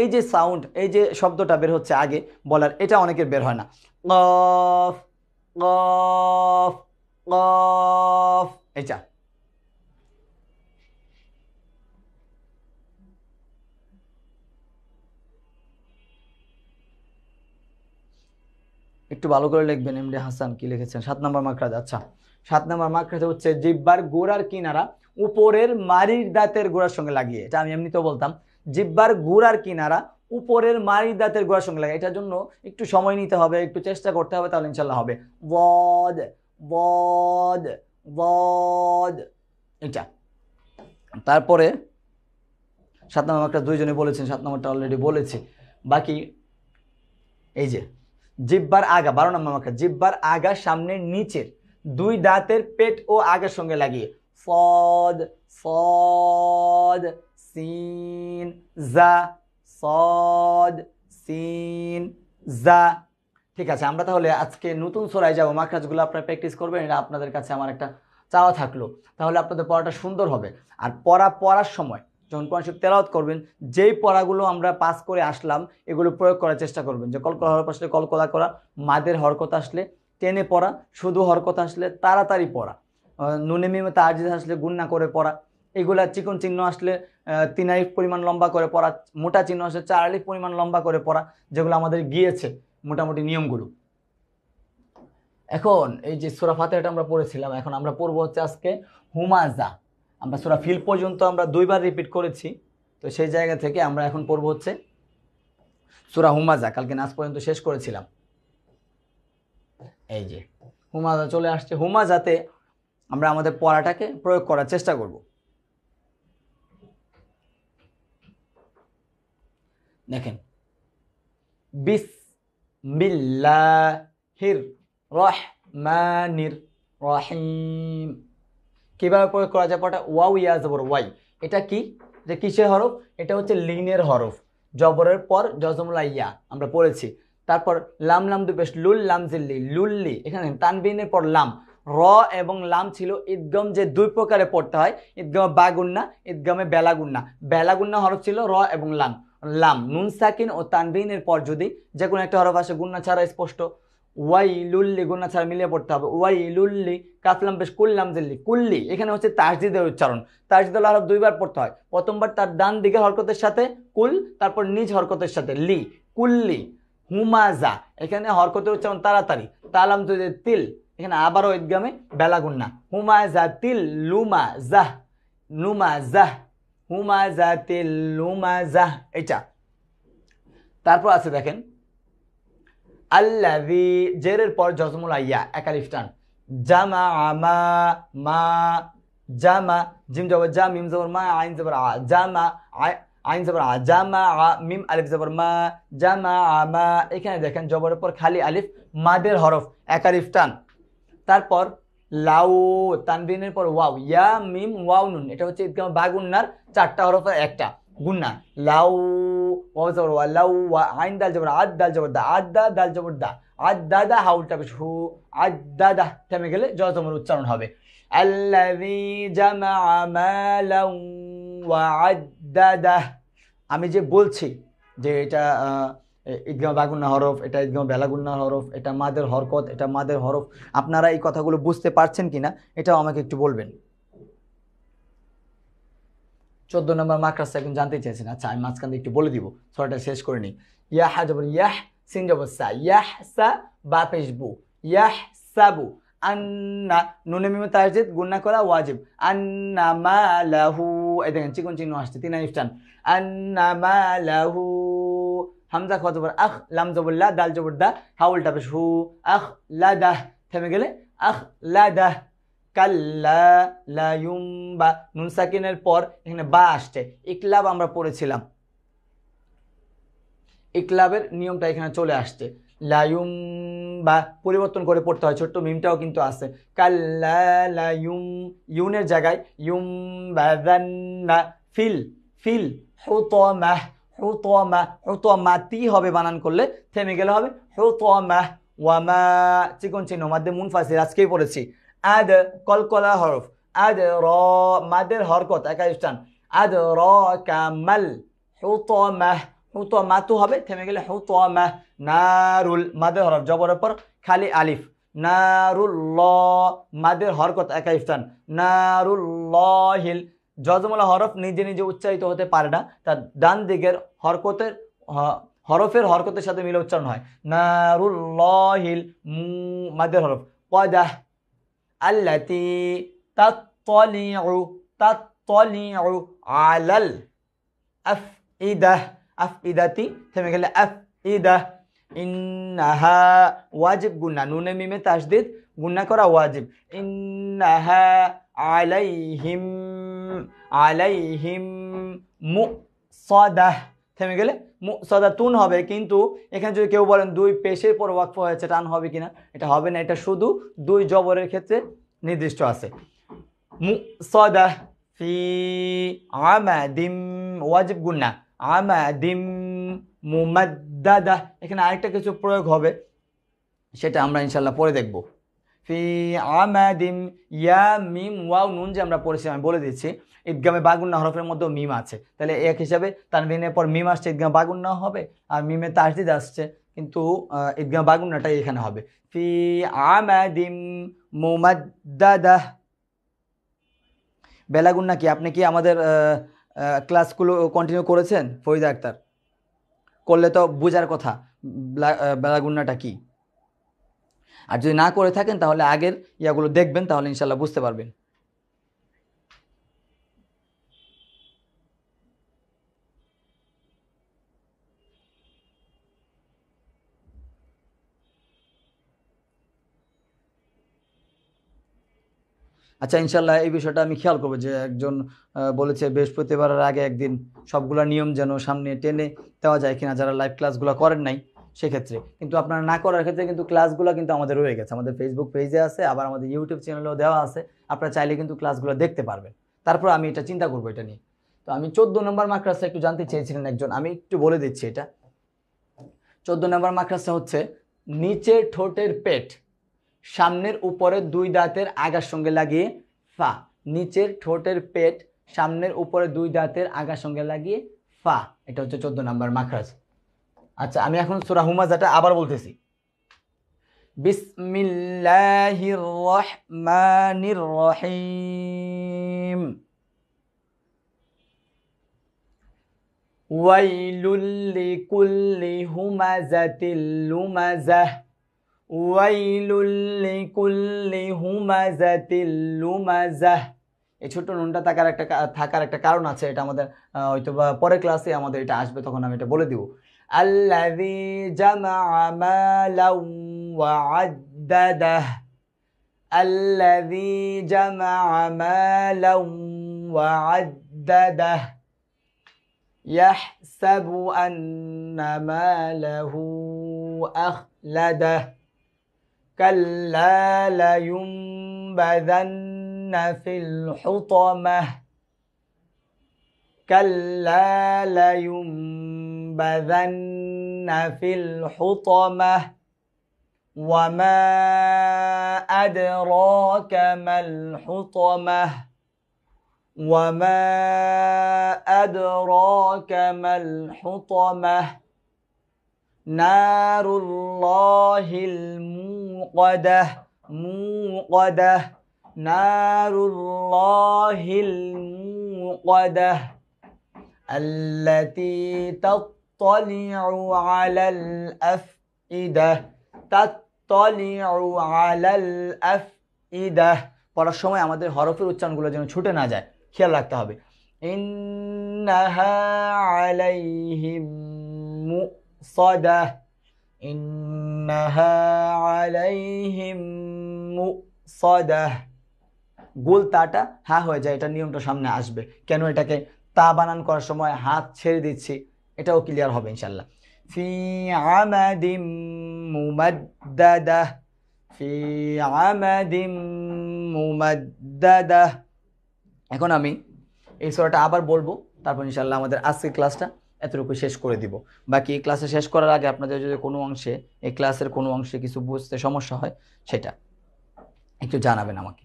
এই যে সাউন্ড এই যে শব্দটা বের হচ্ছে আগে বলার এটা অনেকের বের হয় না কফ কফ কফ এটা একটু ভালো করে লিখবেন এমডি হাসান কি লিখেছেন সাত নম্বর মাকড়াজ আচ্ছা সাত নম্বর মাকড়াতে হচ্ছে জিব্বার গোড়ার কিনারা উপরের মারির দাঁতের গোড়ার সঙ্গে লাগিয়ে এটা আমি এমনিতেও বলতাম জিব্বার গোড়ার কিনারা উপরের মারি দাঁতের গোড়ার সঙ্গে লাগে এটার জন্য একটু সময় নিতে হবে একটু চেষ্টা করতে হবে তাহলে ইনশাল্লাহ হবে বদ বদ বদ এটা তারপরে সাত নম্বর একটা দুইজনে বলেছেন সাত নম্বরটা অলরেডি বলেছি বাকি এই যে জিব্বার আগা বারো নম্বর একটা জিব্বার আগা সামনের নিচের দুই দাঁতের পেট ও আগের সঙ্গে লাগিয়ে ফদ ফদ সিন জা সদ সিন জা ঠিক আছে আমরা তাহলে আজকে নতুন সরাই যাবো মাখরাজগুলো আপনারা প্র্যাকটিস করবেন এটা আপনাদের কাছে আমার একটা চাওয়া থাকলো তাহলে আপনাদের পড়াটা সুন্দর হবে আর পড়া পড়ার সময় যখন কনসেপ্ট শরীফ তেলাওয়াত করবেন যেই পড়াগুলো আমরা পাস করে আসলাম এগুলো প্রয়োগ করার চেষ্টা করবেন যে কল কলা হওয়ার পাশে কল কলা করা মাদের হরকত আসলে টেনে পড়া শুধু হরকত আসলে তাড়াতাড়ি পড়া নুনে মিমে আজিজ আসলে গুন্না করে পড়া এগুলা চিকন চিহ্ন আসলে তিন আলিফ পরিমাণ লম্বা করে পড়া মোটা চিহ্ন আসলে চার আলিফ পরিমাণ লম্বা করে পড়া যেগুলো আমাদের গিয়েছে মোটামুটি নিয়মগুলো এখন এই যে সুরা ফাতেহাটা আমরা পড়েছিলাম এখন আমরা পড়বো হচ্ছে আজকে হুমাজা আমরা সুরা ফিল পর্যন্ত আমরা দুইবার রিপিট করেছি তো সেই জায়গা থেকে আমরা এখন পড়বো হচ্ছে সুরা হুমাজা কালকে নাচ পর্যন্ত শেষ করেছিলাম এই যে হুমা চলে আসছে হুমা যাতে আমরা আমাদের পড়াটাকে প্রয়োগ করার চেষ্টা করব দেখেন বিস মিল্লাহির রহমানির রহিম কীভাবে প্রয়োগ করা যায় পটা ওয়াও ইয়া জবর ওয়াই এটা কি যে কিসের হরফ এটা হচ্ছে লিনের হরফ জবরের পর জজমুল্লা ইয়া আমরা পড়েছি তারপর লাম লাম দুপেশ লুল লাম জিল্লি লুল্লি এখানে তানবিনের পর লাম র এবং লাম ছিল ঈদগম যে দুই প্রকারে পড়তে হয় ঈদগমে বাগুন্না ঈদগমে বেলাগুন্না বেলাগুন্না হরফ ছিল র এবং লাম লাম নুন সাকিন ও তানবিনের পর যদি যে কোনো একটা হরফ আসে গুন্না ছাড়া স্পষ্ট লুল্লি গুন্না ছাড়া মিলিয়ে পড়তে হবে ওয়াই লুল্লি কাফলাম বেশ কুল্লাম জিল্লি কুল্লি এখানে হচ্ছে তাসজিদের উচ্চারণ তাসজিদুল হরফ দুইবার পড়তে হয় প্রথমবার তার ডান দিকের হরকতের সাথে কুল তারপর নিজ হরকতের সাথে লি কুল্লি হুমাজা এখানে হরকতের উচ্চারণ তাড়াতাড়ি তালাম তো তিল এখানে আবারও ঈদগামে বেলাগুন্না যা তিল লুমা জাহ লুমা জাহ হুমাজা তিল লুমা জাহ এটা তারপর আছে দেখেন আল্লাহ জেরের পর জজমুল আইয়া একালিফ জামা আমা মা জামা জিম জবর জা মিম জবর মা আইন জবর আ জামা আইন জবর আ জামা আ মিম আলিফ জবর মা জামা মা এখানে দেখেন জবরের পর খালি আলিফ মাদের হরফ একারিফ টান তারপর লাউ তানবিনের পর ওয়াও ইয়া মিম ওয়াও নুন এটা হচ্ছে ঈদগাহ বা গুন্নার চারটা হরফের একটা গুন্না লাউ ওয়াও জবর ওয়া লাউ ওয়া আইন দাল জবর আদ দাল জবর দা আদ দা দাল জবর দা আদ দাদা হাউলটা বেশ হু আদ দাদা থেমে গেলে জজমর উচ্চারণ হবে আল্লাযী জামা মালাউ ওয়া আদ দা আমি যে বলছি যে এটা ঈদগাহ বাগুন্না হরফ এটা ঈদগাহ বেলাগুন্না হরফ এটা মাদের হরকত এটা মাদের হরফ আপনারা এই কথাগুলো বুঝতে পারছেন কি না এটাও আমাকে একটু বলবেন চোদ্দ নম্বর মাকরাস এখন জানতে চাইছেন আচ্ছা আমি মাঝখান দিয়ে একটু বলে দিব সরাটা শেষ করে নিই ইয়াহা যাবর ইয়াহ সিন যাবর সা ইয়াহ সা বা পেশবু ইয়াহ সাবু আন্না নুনে মিমে তাজিদ গুণা করা ওয়াজিব আন্না মা লাহু এই দেখেন চিকন চিহ্ন আসছে তিন আলিফটান আন্না মা লাহু হামজা খত আখ লাম জবুল্লা দাল জবুদ্দা হাউল বেশ হু আখ লা থেমে গেলে আখ লা দাহ কাল্লা লায়ুম্বা নুন সাকিনের পর এখানে বা আসছে ইকলাব আমরা পড়েছিলাম ইকলাবের নিয়মটা এখানে চলে আসছে লায়ুম বা পরিবর্তন করে পড়তে হয় ছোট্ট মিমটাও কিন্তু আছে কাল্লা ইউম ইউনের জায়গায় ইউম বাদান্না ফিল ফিল হুতমাহ হুতমা হুতমাতি হবে বানান করলে থেমে গেলে হবে হুতমাহ ওয়ামা চিকন চিহ্ন মুন মুনফাসির আজকেই পড়েছি আদ কলকলা হরফ আদ র মাদের হরকত একাই স্থান আদ র কামাল মাহ হুতমা তু হবে থেমে গেলে হুতমা নারুল মাদের হরফ জবরের পর খালি আলিফ নারুল্ল মাদের হরকত একা ইফতান হিল জজমলা হরফ নিজে নিজে উচ্চারিত হতে পারে না তার ডান দিকের হরকতের হরফের হরকতের সাথে মিলে উচ্চারণ হয় নারুল নারুল্লহিল মাদের হরফ কদাহ আল্লাতি তাৎতলিউ তাৎতলিউ আলাল আফ ইদাহ আফিদাতি থেমে গেলে আফিদা ইন্নাহা ওয়াজিব গুন্না নুনে মিমে তাসদিদ গুন্না করা ওয়াজিব ইন্নাহা আলাইহিম আলাইহিম মু সদাহ থেমে গেলে তুন হবে কিন্তু এখানে যদি কেউ বলেন দুই পেশের পর ওয়াকফ হয়েছে টান হবে কিনা এটা হবে না এটা শুধু দুই জবরের ক্ষেত্রে নির্দিষ্ট আছে মু সদাহ ফি আমাদিম ওয়াজিব গুন্না আমাদিম মুমাদ্দাদা এখানে আরেকটা কিছু প্রয়োগ হবে সেটা আমরা ইনশাল্লাহ পরে দেখব ফি আমাদিম ইয়া মিম ওয়াও নুন যে আমরা পড়েছি আমি বলে দিচ্ছি ঈদগামে বাগুন্না হরফের মধ্যেও মিম আছে তাহলে এক হিসাবে তানবিনের পর মিম আসছে ঈদগাম বাগুন্না হবে আর মিমে তাহজিদ আসছে কিন্তু ঈদগাম বাগুন্নাটাই এখানে হবে ফি আমাদিম মুমাদ্দাদা বেলাগুন্না কি আপনি কি আমাদের ক্লাসগুলো কন্টিনিউ করেছেন ফরিদা আক্তার করলে তো বোঝার কথা বেলাগুন্নাটা কী আর যদি না করে থাকেন তাহলে আগের ইয়াগুলো দেখবেন তাহলে ইনশাল্লাহ বুঝতে পারবেন আচ্ছা ইনশাল্লাহ এই বিষয়টা আমি খেয়াল করবো যে একজন বলেছে বৃহস্পতিবারের আগে একদিন সবগুলো নিয়ম যেন সামনে টেনে দেওয়া যায় কিনা যারা লাইভ ক্লাসগুলো করেন নাই সেক্ষেত্রে কিন্তু আপনারা না করার ক্ষেত্রে কিন্তু ক্লাসগুলো কিন্তু আমাদের রয়ে গেছে আমাদের ফেসবুক পেজে আছে আবার আমাদের ইউটিউব চ্যানেলেও দেওয়া আছে আপনারা চাইলে কিন্তু ক্লাসগুলো দেখতে পারবেন তারপর আমি এটা চিন্তা করবো এটা নিয়ে তো আমি চোদ্দো নম্বর মাকড়াসটা একটু জানতে চেয়েছিলেন একজন আমি একটু বলে দিচ্ছি এটা চোদ্দো নম্বর মাকড়াসটা হচ্ছে নিচের ঠোঁটের পেট সামনের উপরে দুই দাঁতের আগার সঙ্গে লাগিয়ে ফা নিচের ঠোঁটের পেট সামনের উপরে দুই দাঁতের আগার সঙ্গে লাগিয়ে ফা এটা হচ্ছে চোদ্দ নাম্বার মাখরাজ আচ্ছা আমি এখন সুরা হুমাজাটা আবার বলতেছি বিসমিল্লাহির রহমানির রহিম ওয়াইলুল লিকুল্লি হুমাজাতিল এই ছোট্ট নুনটা থাকার একটা থাকার একটা কারণ আছে এটা আমাদের হয়তো বা পরের ক্লাসে আমাদের এটা আসবে তখন আমি এটা বলে দিব আল্লাদি জামা وعدده الذي جمع مالا وعدده يحسب أن ماله أخلده كلا لينبذن في الحطمة كلا لينبذن في الحطمة وما أدراك ما الحطمة وما أدراك ما الحطمة نار الله الموت মুকদাহ মুকদাহ নারুল্লাহিল মুকদাহ التي تطلع على الأفئدة تطلع على الأفئدة পড়ার সময় আমাদের হরফের উচ্চারণগুলো যেন ছুটে না যায় খেয়াল রাখতে হবে ইন্নাহা আলাইহিম মুসাদা ইন্নাহা আলাইহিম মুসাদাহ গোল তাটা হা হয়ে যায় এটা নিয়মটা সামনে আসবে কেন এটাকে তা বানান করার সময় হাত ছেড়ে দিচ্ছি এটাও ক্লিয়ার হবে ইনশাল্লাহ ফি আমাদিম মুমাদ্দাদাহ ফি আমাদিম মুমাদ্দাদাহ এখন আমি এই সোরাটা আবার বলবো তারপর ইনশাল্লাহ আমাদের আজকের ক্লাসটা এতটুকু শেষ করে দিব বাকি এই ক্লাসে শেষ করার আগে আপনাদের যদি কোনো অংশে এই ক্লাসের কোনো অংশে কিছু বুঝতে সমস্যা হয় সেটা একটু জানাবেন আমাকে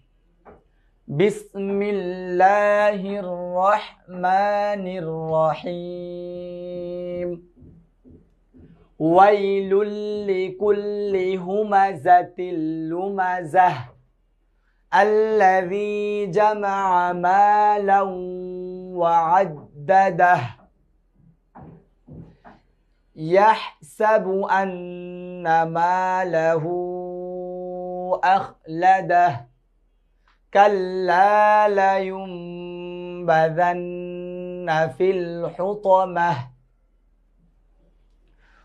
বিসমিল্লাহির الذي جمع مالا وعدده يحسب أن ماله أخلده كلا لينبذن في الحطمة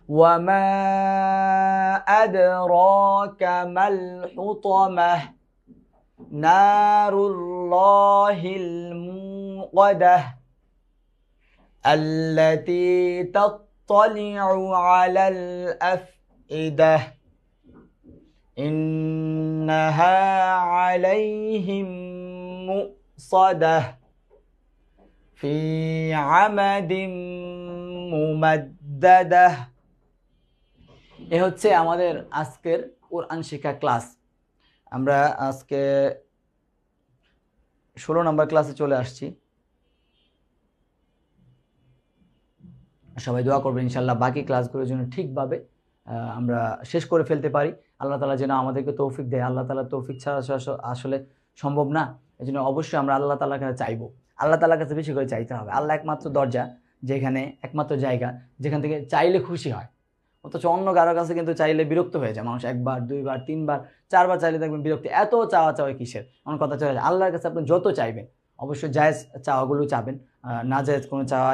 وما أدراك ما الحطمة نار الله الموقدة التي تطلع يطلع على الأفئدة إنها عليهم مؤصدة في عمد মুমাদ্দাদাহ এ হচ্ছে আমাদের আজকের কোরআন শিক্ষা ক্লাস আমরা আজকে ষোলো নম্বর ক্লাসে চলে আসছি সবাই দোয়া করবেন ইনশাল্লাহ বাকি ক্লাসগুলোর জন্য ঠিকভাবে আমরা শেষ করে ফেলতে পারি আল্লাহ তালা যেন আমাদেরকে তৌফিক দেয় আল্লাহ তালা তৌফিক ছাড়া আসলে সম্ভব না এই জন্য অবশ্যই আমরা আল্লাহ তালার কাছে চাইবো আল্লাহ তালার কাছে বেশি করে চাইতে হবে আল্লাহ একমাত্র দরজা যেখানে একমাত্র জায়গা যেখান থেকে চাইলে খুশি হয় অথচ অন্য কারো কাছে কিন্তু চাইলে বিরক্ত হয়ে যায় মানুষ একবার দুইবার তিনবার চারবার চাইলে দেখবেন বিরক্ত এত চাওয়া চাওয়া কিসের অন্য কথা চলে আল্লাহর কাছে আপনি যত চাইবেন অবশ্যই জায়জ চাওয়াগুলো চাবেন নাজায়জ কোনো চাওয়া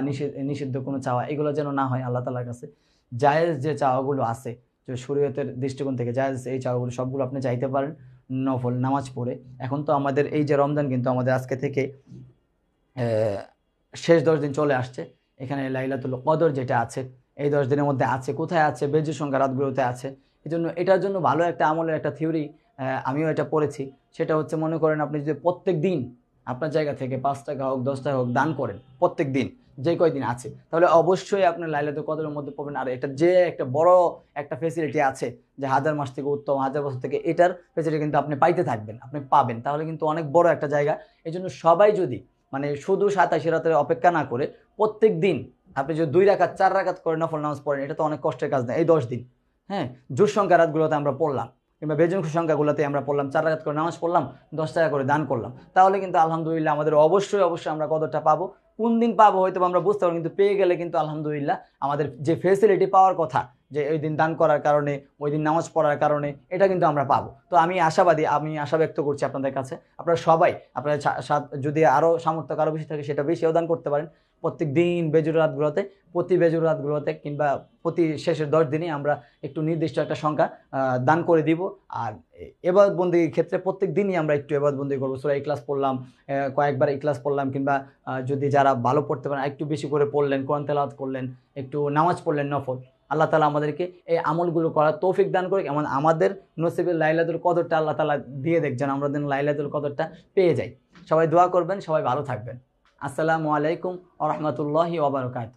নিষিদ্ধ কোনো চাওয়া এগুলো যেন না হয় আল্লাহ তালার কাছে জায়েজ যে চাওয়াগুলো আছে যে শরীয়তের দৃষ্টিকোণ থেকে জায়েজ এই চাওয়াগুলো সবগুলো আপনি চাইতে পারেন নফল নামাজ পড়ে এখন তো আমাদের এই যে রমজান কিন্তু আমাদের আজকে থেকে শেষ দশ দিন চলে আসছে এখানে লাইলাতুল কদর যেটা আছে এই দশ দিনের মধ্যে আছে কোথায় আছে বেজু সংখ্যা রাতগুলোতে আছে এই জন্য এটার জন্য ভালো একটা আমলের একটা থিওরি আমিও এটা পড়েছি সেটা হচ্ছে মনে করেন আপনি যদি প্রত্যেক দিন আপনার জায়গা থেকে পাঁচ টাকা হোক দশ টাকা হোক দান করেন প্রত্যেক দিন যে কয়দিন আছে তাহলে অবশ্যই আপনার লাইলাতে কদরের মধ্যে পাবেন আর এটা যে একটা বড় একটা ফেসিলিটি আছে যে হাজার মাস থেকে উত্তম হাজার বছর থেকে এটার ফেসিলিটি কিন্তু আপনি পাইতে থাকবেন আপনি পাবেন তাহলে কিন্তু অনেক বড় একটা জায়গা এই জন্য সবাই যদি মানে শুধু সাতাশি রাতের অপেক্ষা না করে প্রত্যেক দিন আপনি যদি দুই রাখাত চার রাখাত করে নফল নামাজ পড়েন এটা তো অনেক কষ্টের কাজ না এই দশ দিন হ্যাঁ জোর সংখ্যা রাতগুলোতে আমরা পড়লাম কিংবা বেজনক সংখ্যাগুলোতে আমরা পড়লাম চার রাখাত করে নামাজ পড়লাম দশ টাকা করে দান করলাম তাহলে কিন্তু আলহামদুলিল্লাহ আমাদের অবশ্যই অবশ্যই আমরা কতটা পাবো কোন দিন পাবো হয়তো আমরা বুঝতে পারবো কিন্তু পেয়ে গেলে কিন্তু আলহামদুলিল্লাহ আমাদের যে ফেসিলিটি পাওয়ার কথা যে ওই দিন দান করার কারণে ওই দিন নামাজ পড়ার কারণে এটা কিন্তু আমরা পাবো তো আমি আশাবাদী আমি আশা ব্যক্ত করছি আপনাদের কাছে আপনারা সবাই আপনারা যদি আরও সামর্থ্য আরও বেশি থাকে সেটা বেশিও দান করতে পারেন প্রত্যেক দিন বেজুর রাতগুলোতে প্রতি বেজুর রাতগুলোতে কিংবা প্রতি শেষের দশ দিনে আমরা একটু নির্দিষ্ট একটা সংখ্যা দান করে দিব আর বন্দির ক্ষেত্রে প্রত্যেক দিনই আমরা একটু বন্দি করবো এই ক্লাস পড়লাম কয়েকবার এই ক্লাস পড়লাম কিংবা যদি যারা ভালো পড়তে পারেন একটু বেশি করে পড়লেন কোরআন তেলাওয়াত করলেন একটু নামাজ পড়লেন নফল আল্লাহ তালা আমাদেরকে এই আমলগুলো করার তৌফিক দান করে এমন আমাদের নসিবের লাইলাতুল কদরটা আল্লাহ তালা দিয়ে দেখছেন আমরা যেন লাইলাতুল কদরটা পেয়ে যাই সবাই দোয়া করবেন সবাই ভালো থাকবেন আসসালামু আলাইকুম ও রহমতুল্লাহি ওবরকাত